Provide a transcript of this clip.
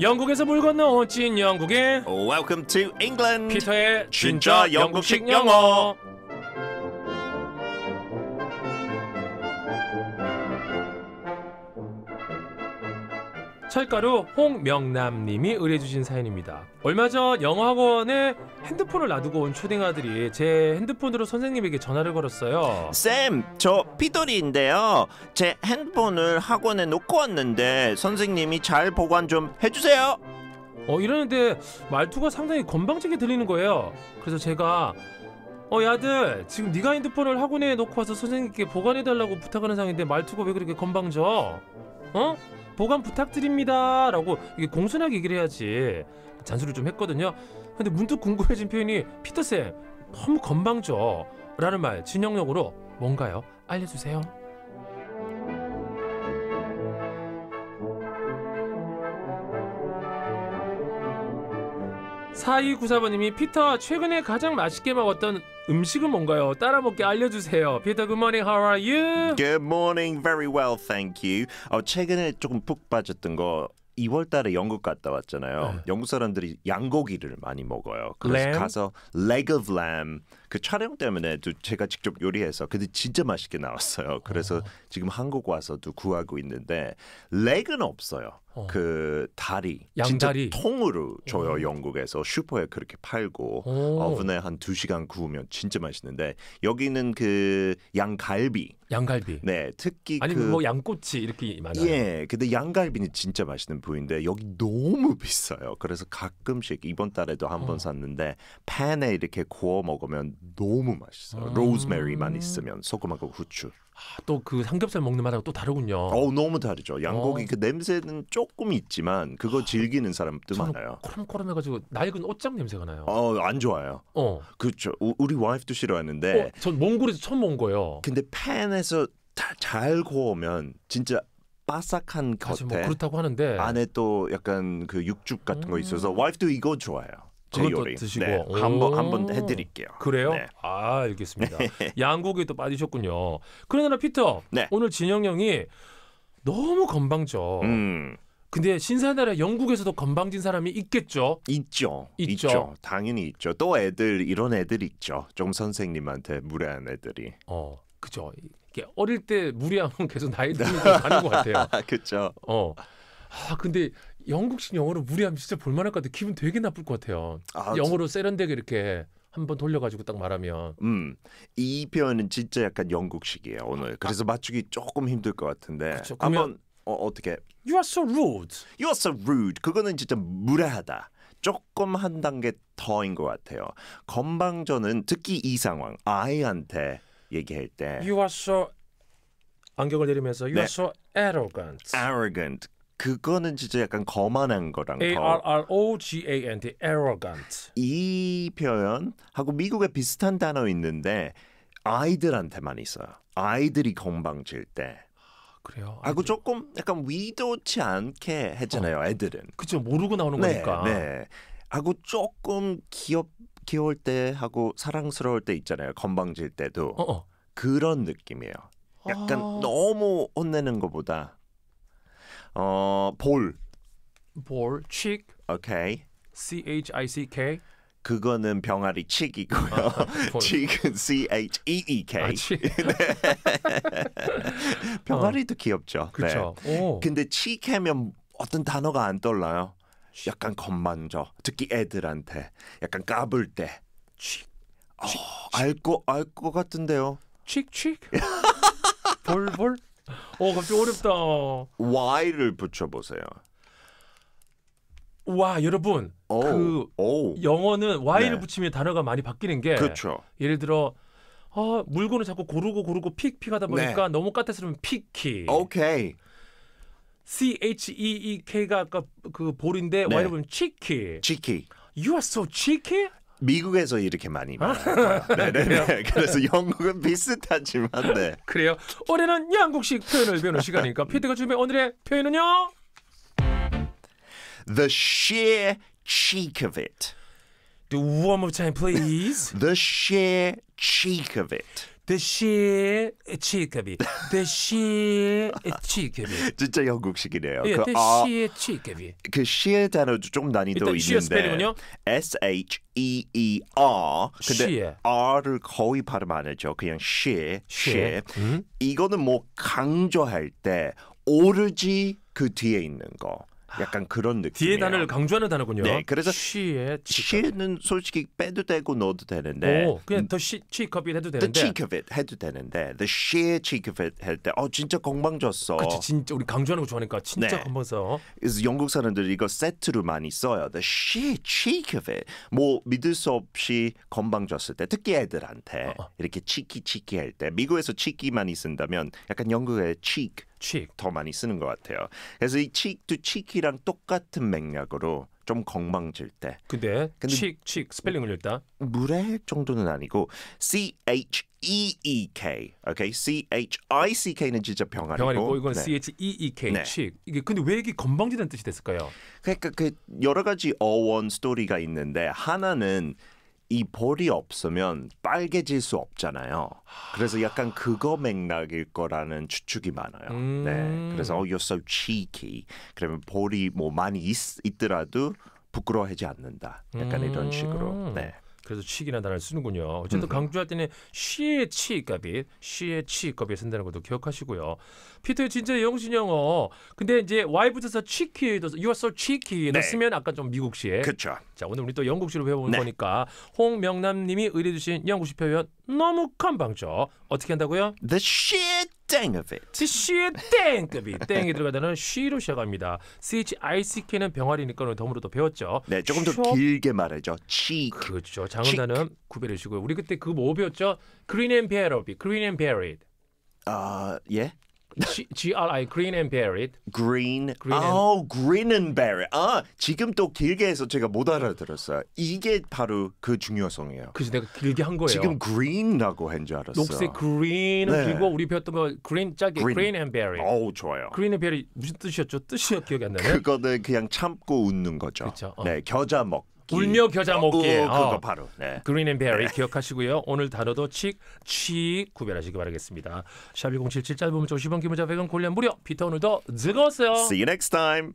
영국에서 물 건너 온찐 영국의 Welcome to England. 피터의 진짜 영국식 영어. 철가루 홍명남님이 의뢰주신 해 사연입니다. 얼마 전 영어학원에 핸드폰을 놔두고 온 초딩아들이 제 핸드폰으로 선생님에게 전화를 걸었어요. 쌤, 저 피돌이인데요. 제 핸드폰을 학원에 놓고 왔는데 선생님이 잘 보관 좀 해주세요. 어 이러는데 말투가 상당히 건방지게 들리는 거예요. 그래서 제가 어 야들 지금 네가 핸드폰을 학원에 놓고 와서 선생님께 보관해달라고 부탁하는 상인데 말투가 왜 그렇게 건방져? 어? 보관 부탁드립니다 라고 공손하게 얘기를 해야지 잔소리를 좀 했거든요 근데 문득 궁금해진 표현이 피터쌤 너무 건방져 라는 말 진영역으로 뭔가요? 알려주세요 4294번님이 피터 최근에 가장 맛있게 먹었던 음식은 뭔가요? 따라 먹기 알려주세요. 피터 Good morning, how are you? Good morning, very well, thank you. 어, 최근에 조금 푹 빠졌던 거 2월 달에 영국 갔다 왔잖아요. 네. 영국 사람들이 양고기를 많이 먹어요. 그래서 램? 가서 leg of lamb 그 촬영 때문에 제가 직접 요리해서 근데 진짜 맛있게 나왔어요. 그래서 오. 어. 지금 한국 와서도 구하고 있는데 leg은 없어요. 어. 그 다리 양다리 통으로 줘요 오. 어. 영국에서 슈퍼에 그렇게 팔고 오. 어분에 한 2시간 구우면 진짜 맛있는데 여기는 그 양갈비 양갈비. 네, 특히 아니 그, 뭐 양꼬치 이렇게 많아요. 예, 근데 양갈비는 진짜 맛있는 부위인데 여기 너무 비싸요. 그래서 가끔씩 이번 달에도 한번 어. 샀는데 팬에 이렇게 구워 먹으면 너무 맛있어요. 아. 로즈메리만 있으면 소금하고 후추. 아, 또그 삼겹살 먹는 맛하고 또 다르군요. 어 너무 다르죠. 양고기 어. 그 냄새는 조금 있지만 그거 즐기는 사람도 많아요. 코름코름해가지고 낡은 옷장 냄새가 나요. 어안 좋아요. 어 그렇죠. 우리 와이프도 싫어하는데. 어, 전 몽골에서 처음 먹은 거예요. 근데 팬에서 다, 잘 구우면 진짜 바삭한 뭐 겉에 뭐 그렇다고 하는데 안에 또 약간 그 육즙 같은 음. 거 있어서 음. 와이프도 이거 좋아요 제 요리 드시고 네, 한번 한번 해드릴게요. 그래요? 네. 아 알겠습니다. 네. 양고기 또 빠지셨군요. 그러나 피터 네. 오늘 진영 형이 너무 건방져. 음. 근데 신사나라 영국에서도 건방진 사람이 있겠죠. 있죠. 있죠. 있죠. 당연히 있죠. 또 애들 이런 애들 있죠. 좀 선생님한테 무례한 애들이. 어, 그죠. 이게 어릴 때 무례하면 계속 나이 들게 가는 것 같아요. 그렇죠. 어. 아 근데 영국식 영어로 무리하면 진짜 볼만할 것 같아. 기분 되게 나쁠 것 같아요. 아, 영어로 세련되게 이렇게 한번 돌려가지고 딱 말하면. 음, 이 표현은 진짜 약간 영국식이에요 오늘. 그래서 아, 맞추기 조금 힘들 것 같은데. 그쵸, 한번 어, 어떻게? You are so rude. You are so rude. 그거는 진짜 무례하다. 조금 한 단계 더인 것 같아요. 건방져는 특히 이 상황 아이한테 얘기할 때. You are so 안경을 내리면서 you 네. are so arrogant. arrogant. 그거는 진짜 약간 거만한 거랑 A R R O G A N T arrogant 이 표현하고 미국에 비슷한 단어 있는데 아이들한테만 있어요. 아이들이 건방질 때. 그래요. 아이고 조금 약간 위도치 않게 했잖아요. 어. 애들은. 그죠. 모르고 나오는 네, 거니까. 네. 아고 조금 귀엽 귀여울 때 하고 사랑스러울 때 있잖아요. 건방질 때도. 어, 어. 그런 느낌이에요. 약간 아... 너무 혼내는 것보다 어, 볼. 볼, chick. 오케이. C H I C K. 그거는 병아리 칙이고요. 아, 칙은 C H E E K. 아, 네. 병아리도 어. 귀엽죠. 그렇죠. 네. 근데 칙하면 어떤 단어가 안 떠올라요. 약간 건만져. 특히 애들한테 약간 까불 때. 칙. 어, 알거 알거 같은데요. 칙칙. 볼볼. 어 갑자기 어렵다. why를 붙여보세요. 와 여러분 오, 그 오. 영어는 y를 네. 붙이면 단어가 많이 바뀌는 게 그쵸. 예를 들어 어, 물건을 자꾸 고르고 고르고 픽픽하다 보니까 네. 너무 까탈스러우면 피키. 오케이. C H E E K가 아까 그 볼인데 네. y를 보면 치키. 치키. You are so cheeky? 미국에서 이렇게 많이 네네네. 아, 네, 네. 그래서 영국은 비슷하지만 네. 그래요. 올해는 양국식 표현을 배우는 시간이니까 피디가 준비 오늘의 표현은요. The sheer cheek of it. Do one more time, please. The sheer cheek of it. 대시 치케비 대시 치케비 진짜 영국식이네요. 예, 그 아, 대시 치케비 그 시의 단어도 좀 난이도 있는데 S H E E R 근데 시에. r 를 거의 발음 안하죠 그냥 시 시. 시에. 음? 이거는 뭐 강조할 때 오르지 그 뒤에 있는 거. 약간 그런 느낌. 뒤에 단어를 강조하는 단어군요. 네, 그래서 시에 시는 솔직히 빼도 되고 넣어도 되는데 오, 그냥 더 시, cheek of it 해도 되는데 the cheek of it 해도 되는데 the sheer cheek of it 할때어 진짜 건방 졌어. 그렇 진짜 우리 강조하는 거 좋아하니까 진짜 네. 건방 써. 그래서 영국 사람들이 이거 세트로 많이 써요. the sheer cheek of it 뭐 믿을 수 없이 건방 졌을 때 특히 애들한테 어, 어. 이렇게 치키 치키 할 때 미국에서 치키 많이 쓴다면 약간 영국의 cheek cheek 더 많이 쓰는 것 같아요. 그래서 이 cheek to cheek이랑 똑같은 맥락으로 좀 건방질 때. 근데, 근데 cheek cheek 스펠링을 읽다. 무례 정도는 아니고 C H E E K. 오케이. C H I C K는 진짜 병아리고. 병아리고 이건 네. C H E E K. 네. cheek. 이게 근데 왜 이게 건방지다는 뜻이 됐을까요? 그러니까 그 여러 가지 어원 스토리가 있는데 하나는 이 볼이 없으면 빨개질 수 없잖아요. 그래서 약간 그거 맥락일 거라는 추측이 많아요. 네. 음. 네. 그래서 oh, you're so cheeky. 그러면 볼이 뭐 많이 있, 더라도 부끄러워하지 않는다. 약간 음. 이런 식으로. 음. 네. 그래서 치기이 단어를 쓰는군요. 어쨌든 음. 강조할 때는 시의치익값이시의치익값이 쓴다는 것도 기억하시고요. 피터의 진짜 영신 영어. 근데 이제 Y 붙어서 치키, you are so cheeky 네. 쓰면 아까 좀 미국식. 그렇죠. 자 오늘 우리 또 영국식으로 배워는 네. 거니까 홍명남님이 의뢰주신 영국식 표현 너무 건방져. 어떻게 한다고요? The shit 땡of it. 티슈에 땡급이 땡이 들어가다는 쉬로 시작합니다. CHICK는 병아리니까 오늘 덤으로 또 배웠죠. 네, 조금 더 쇼... 길게 말하죠. c 그렇죠. 장음단은 구별해 시고요 우리 그때 그 뭐 배웠죠? Green and berry. Green and berry. 아, 예? G, r i Green and b u r i e Green. Green and... o oh, Green and b u r i e 아, 지금 또 길게 해서 제가 못 알아들었어요. 이게 바로 그 중요성이에요. 그래서 내가 길게 한 거예요. 지금 Green라고 한줄 알았어. 녹색 Green 네. 그리고 우리 배웠던 거 Green 짝이 Green, green and Buried. 좋아요. Green and b u r i e 무슨 뜻이었죠? 뜻이 기억이 안 나네. 그거는 그냥 참고 웃는 거죠. 그렇죠. 어. 네, 겨자 먹. 먹기. 울며 겨자 먹기. 어, 어 그거 어. 바로. 네. 그린앤베리 네. 기억하시고요. 오늘 단어도 칙, 취 구별하시기 바라겠습니다. 샵1 0 7 7 짧은 문자 50원, 긴 문자 100원, 골련 무료. 피터 오늘도 즐거웠어요. See you next time.